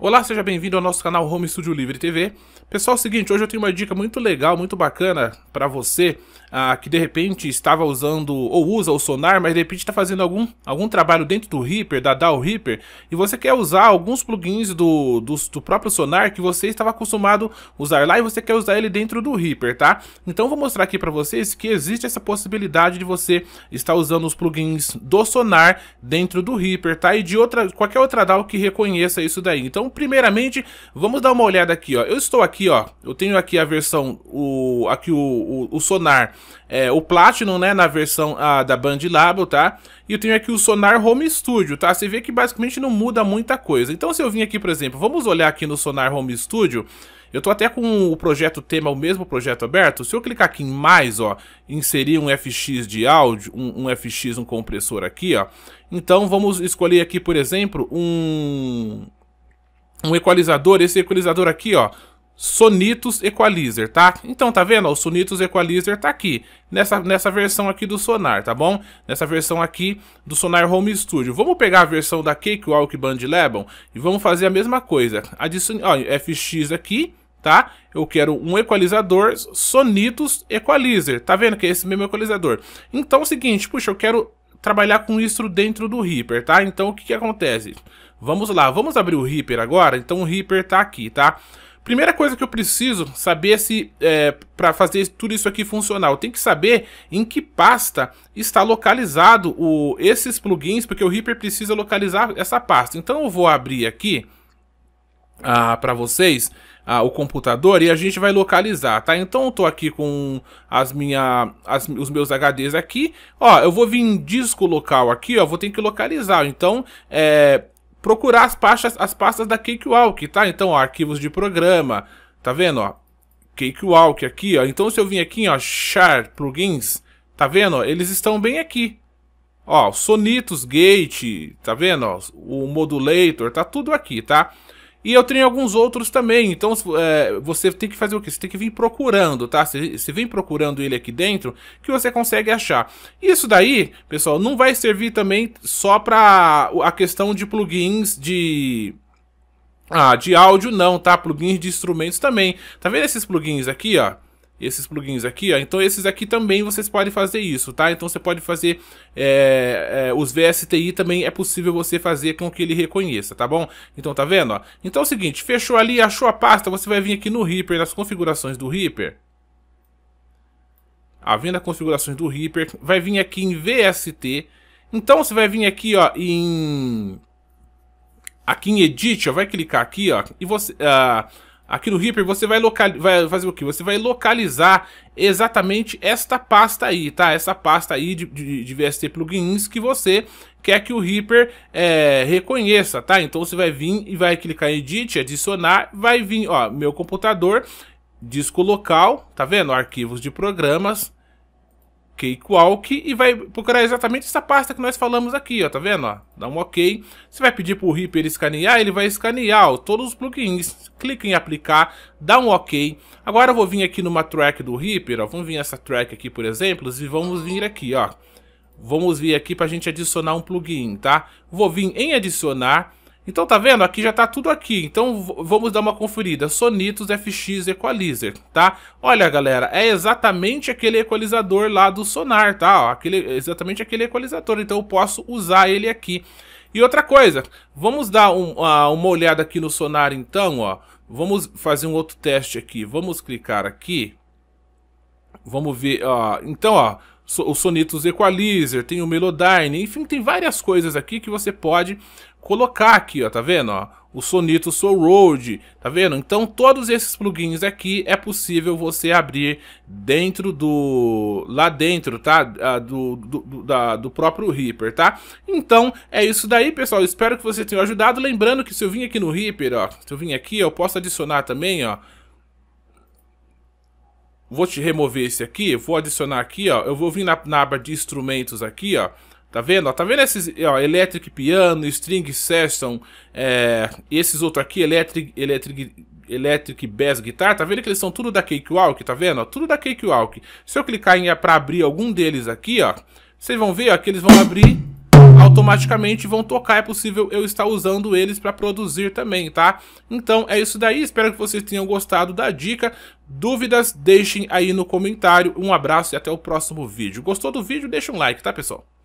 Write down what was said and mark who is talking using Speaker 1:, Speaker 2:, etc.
Speaker 1: Olá, seja bem-vindo ao nosso canal Home Studio Livre TV. Pessoal, é o seguinte, hoje eu tenho uma dica muito legal, muito bacana para você ah, que de repente estava usando ou usa o Sonar, mas de repente está fazendo algum, algum trabalho dentro do Reaper, da DAW Reaper, e você quer usar alguns plugins do, do, do próprio Sonar que você estava acostumado a usar lá e você quer usar ele dentro do Reaper, tá? Então vou mostrar aqui para vocês que existe essa possibilidade de você estar usando os plugins do Sonar dentro do Reaper, tá? E de outra, qualquer outra DAW que reconheça isso daí. Então então, primeiramente, vamos dar uma olhada aqui, ó. Eu estou aqui, ó. Eu tenho aqui a versão, o, aqui o, o, o Sonar, é, o Platinum, né, na versão a, da Band Labo, tá? E eu tenho aqui o Sonar Home Studio, tá? Você vê que basicamente não muda muita coisa. Então, se eu vim aqui, por exemplo, vamos olhar aqui no Sonar Home Studio... Eu tô até com o projeto tema, o mesmo projeto aberto. Se eu clicar aqui em mais, ó, inserir um FX de áudio, um, um FX, um compressor aqui, ó. Então vamos escolher aqui, por exemplo, um um equalizador, esse equalizador aqui, ó, Sonitos Equalizer, tá? Então, tá vendo? O Sonitos Equalizer tá aqui, nessa, nessa versão aqui do Sonar, tá bom? Nessa versão aqui do Sonar Home Studio. Vamos pegar a versão da Cakewalk Band Lebon e vamos fazer a mesma coisa. Adicione, ó, FX aqui, tá? Eu quero um equalizador Sonitos Equalizer. Tá vendo que é esse mesmo equalizador? Então é o seguinte, puxa, eu quero trabalhar com isso dentro do Reaper, tá? Então o que, que acontece? Vamos lá, vamos abrir o Reaper agora? Então o Reaper tá aqui, tá? Primeira coisa que eu preciso saber se é, para fazer tudo isso aqui funcionar, eu tenho que saber em que pasta está localizado o, esses plugins, porque o Reaper precisa localizar essa pasta. Então eu vou abrir aqui ah, para vocês ah, o computador e a gente vai localizar, tá? Então eu tô aqui com as minha, as, os meus HDs aqui, ó, eu vou vir em disco local aqui, ó, vou ter que localizar, então é, procurar as pastas, as pastas da Cakewalk, tá? Então, ó, arquivos de programa, tá vendo, ó? Cakewalk aqui, ó. Então se eu vim aqui, ó, char plugins, tá vendo? Eles estão bem aqui. Ó, Sonitos Gate, tá vendo? O modulator, tá tudo aqui, tá? E eu tenho alguns outros também. Então é, você tem que fazer o que? Você tem que vir procurando, tá? Você, você vem procurando ele aqui dentro que você consegue achar. Isso daí, pessoal, não vai servir também só para a questão de plugins de. Ah, de áudio não, tá? Plugins de instrumentos também. Tá vendo esses plugins aqui, ó? esses plugins aqui, ó. Então esses aqui também vocês podem fazer isso, tá? Então você pode fazer é, é, os VSTI também é possível você fazer com que ele reconheça, tá bom? Então tá vendo, ó? Então é o seguinte, fechou ali, achou a pasta, você vai vir aqui no Reaper, nas configurações do Reaper. A venda configurações do Reaper, vai vir aqui em VST. Então você vai vir aqui, ó, em aqui em Edit, ó, vai clicar aqui, ó, e você uh, Aqui no Reaper você vai, local... vai fazer o que? Você vai localizar exatamente esta pasta aí, tá? Essa pasta aí de, de, de VST plugins que você quer que o Reaper é, reconheça, tá? Então você vai vir e vai clicar em Edit, adicionar, vai vir, ó, meu computador, disco local, tá vendo? Arquivos de programas, Cake e vai procurar exatamente essa pasta que nós falamos aqui, ó, tá vendo? Ó? Dá um OK. Você vai pedir para o Reaper escanear, ele vai escanear ó, todos os plugins. Clica em aplicar, dá um OK. Agora eu vou vir aqui numa track do Reaper, ó, vamos vir essa track aqui, por exemplo, e vamos vir aqui, ó. Vamos vir aqui para a gente adicionar um plugin, tá? Vou vir em adicionar, então tá vendo? Aqui já tá tudo aqui. Então vamos dar uma conferida. Sonitos FX Equalizer, tá? Olha, galera, é exatamente aquele equalizador lá do Sonar, tá? Ó, aquele, exatamente aquele equalizador. Então eu posso usar ele aqui. E outra coisa, vamos dar um, uh, uma olhada aqui no Sonar então, ó. Vamos fazer um outro teste aqui. Vamos clicar aqui. Vamos ver, ó. Então, ó o Sonitos Equalizer, tem o Melodyne, enfim, tem várias coisas aqui que você pode colocar aqui, ó, tá vendo, ó? O Sonito Soul Road, tá vendo? Então todos esses plugins aqui é possível você abrir dentro do... lá dentro, tá? Ah, do, do, do, da, do próprio Reaper, tá? Então é isso daí, pessoal. Espero que você tenha ajudado. Lembrando que se eu vim aqui no Reaper, ó, se eu vim aqui, eu posso adicionar também, ó, Vou te remover esse aqui, vou adicionar aqui, ó. Eu vou vir na, na aba de instrumentos aqui, ó. Tá vendo? Ó, tá vendo esses, ó, Electric Piano, String Session, é, esses outros aqui, Electric, Electric, Electric Bass Guitar, tá vendo que eles são tudo da Cakewalk, tá vendo? Ó, tudo da Cakewalk. Se eu clicar em para abrir algum deles aqui, ó, vocês vão ver, ó, que eles vão abrir automaticamente vão tocar, é possível eu estar usando eles para produzir também, tá? Então é isso daí, espero que vocês tenham gostado da dica. Dúvidas, deixem aí no comentário. Um abraço e até o próximo vídeo. Gostou do vídeo? Deixa um like, tá pessoal?